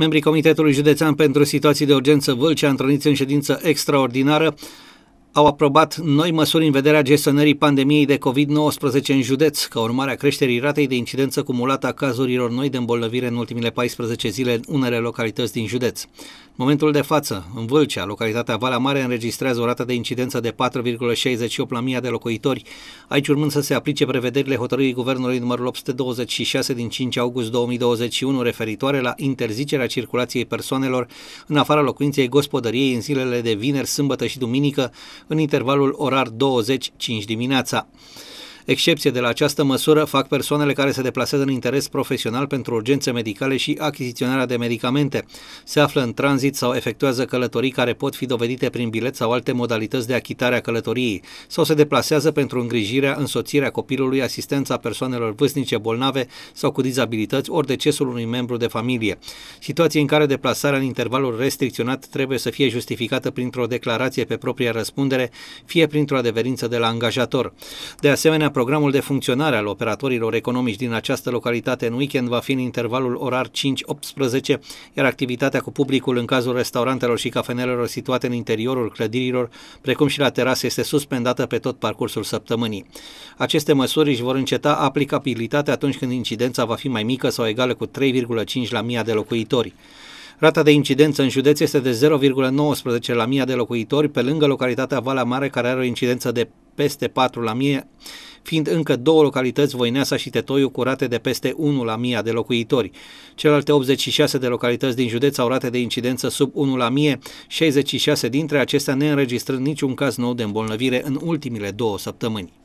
Membrii Comitetului Județean pentru Situații de Urgență Vâlcea, întruniți în ședință extraordinară, au aprobat noi măsuri în vederea gestionării pandemiei de COVID-19 în județ, ca urmare a creșterii ratei de incidență cumulată a cazurilor noi de îmbolnăvire în ultimile 14 zile în unele localități din județ momentul de față, în Vâlcea, localitatea Valea Mare înregistrează o rată de incidență de 4,68 la 1000 de locuitori, aici urmând să se aplice prevederile hotărârii Guvernului numărul 826 din 5 august 2021 referitoare la interzicerea circulației persoanelor în afara locuinței gospodăriei în zilele de vineri, sâmbătă și duminică, în intervalul orar 20-5 dimineața. Excepție de la această măsură fac persoanele care se deplasează în interes profesional pentru urgențe medicale și achiziționarea de medicamente, se află în tranzit sau efectuează călătorii care pot fi dovedite prin bilet sau alte modalități de achitare a călătoriei, sau se deplasează pentru îngrijirea, însoțirea copilului, asistența persoanelor vârstnice bolnave sau cu dizabilități, ori decesul unui membru de familie. Situații în care deplasarea în intervalul restricționat trebuie să fie justificată printr-o declarație pe propria răspundere, fie printr-o adeverință de la angajator. De asemenea, Programul de funcționare al operatorilor economici din această localitate în weekend va fi în intervalul orar 5-18, iar activitatea cu publicul în cazul restaurantelor și cafenelelor situate în interiorul clădirilor, precum și la terase, este suspendată pe tot parcursul săptămânii. Aceste măsuri își vor înceta aplicabilitatea atunci când incidența va fi mai mică sau egală cu 3,5 la 1000 de locuitori. Rata de incidență în județ este de 0,19 la 1000 de locuitori, pe lângă localitatea Valea Mare, care are o incidență de peste 4 la 1000 fiind încă două localități, Voineasa și Tetoiu, cu rate de peste 1 la 1000 de locuitori. Celelalte 86 de localități din județ au rate de incidență sub 1 la 1000, 66 dintre acestea ne înregistrând niciun caz nou de îmbolnăvire în ultimile două săptămâni.